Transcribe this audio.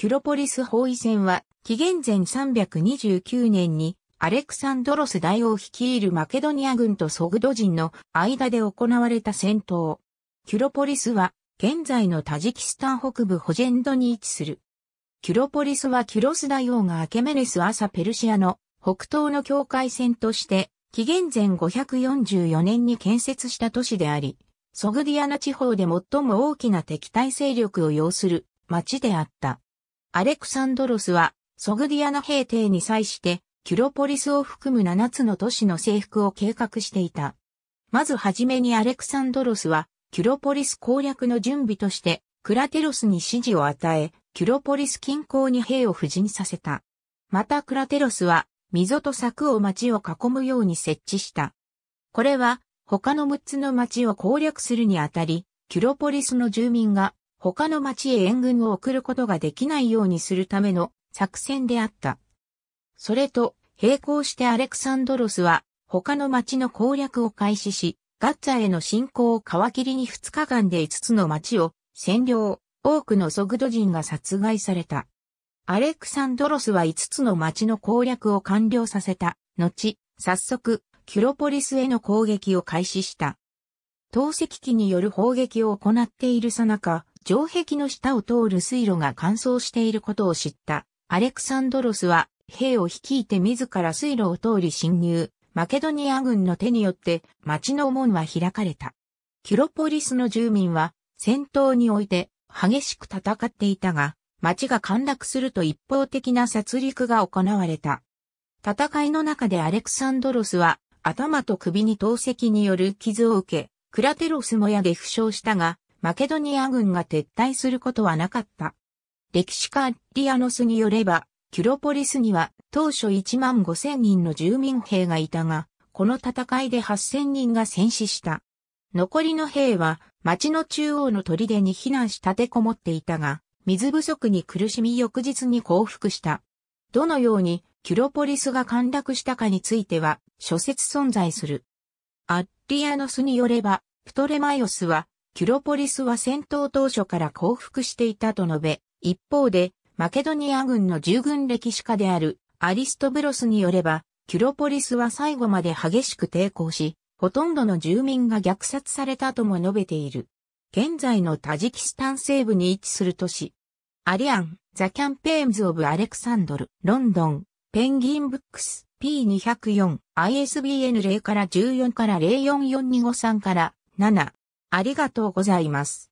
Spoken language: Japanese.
キュロポリス包囲戦は、紀元前329年に、アレクサンドロス大王率いるマケドニア軍とソグド人の間で行われた戦闘。キュロポリスは、現在のタジキスタン北部ホジェンドに位置する。キュロポリスはキュロス大王がアケメネス朝ペルシアの北東の境界線として、紀元前544年に建設した都市であり、ソグディアナ地方で最も大きな敵対勢力を要する町であった。アレクサンドロスは、ソグディアの兵艇に際して、キュロポリスを含む7つの都市の征服を計画していた。まずはじめにアレクサンドロスは、キュロポリス攻略の準備として、クラテロスに指示を与え、キュロポリス近郊に兵を布陣させた。またクラテロスは、溝と柵を町を囲むように設置した。これは、他の6つの町を攻略するにあたり、キュロポリスの住民が他の町へ援軍を送ることができないようにするための作戦であった。それと、並行してアレクサンドロスは、他の町の攻略を開始し、ガッツァへの侵攻を皮切りに2日間で5つの町を占領、多くのソグド人が殺害された。アレクサンドロスは5つの町の攻略を完了させた。後、早速、キュロポリスへの攻撃を開始した。投石機による砲撃を行っているさなか、城壁の下を通る水路が乾燥していることを知ったアレクサンドロスは兵を率いて自ら水路を通り侵入、マケドニア軍の手によって町の門は開かれた。キュロポリスの住民は戦闘において激しく戦っていたが、町が陥落すると一方的な殺戮が行われた。戦いの中でアレクサンドロスは頭と首に投石による傷を受け、クラテロスもやで負傷したが、マケドニア軍が撤退することはなかった。歴史家アッリアノスによれば、キュロポリスには当初1万5千人の住民兵がいたが、この戦いで8千人が戦死した。残りの兵は町の中央の砦に避難し立てこもっていたが、水不足に苦しみ翌日に降伏した。どのようにキュロポリスが陥落したかについては諸説存在する。アッリアノスによれば、プトレマイオスはキュロポリスは戦闘当初から降伏していたと述べ、一方で、マケドニア軍の従軍歴史家であるアリストブロスによれば、キュロポリスは最後まで激しく抵抗し、ほとんどの住民が虐殺されたとも述べている。現在のタジキスタン西部に位置する都市。アリアン、ザ・キャンペーンズ・オブ・アレクサンドル、ロンドン、ペンギン・ブックス、P204、ISBN 0から14から044253から7、ありがとうございます。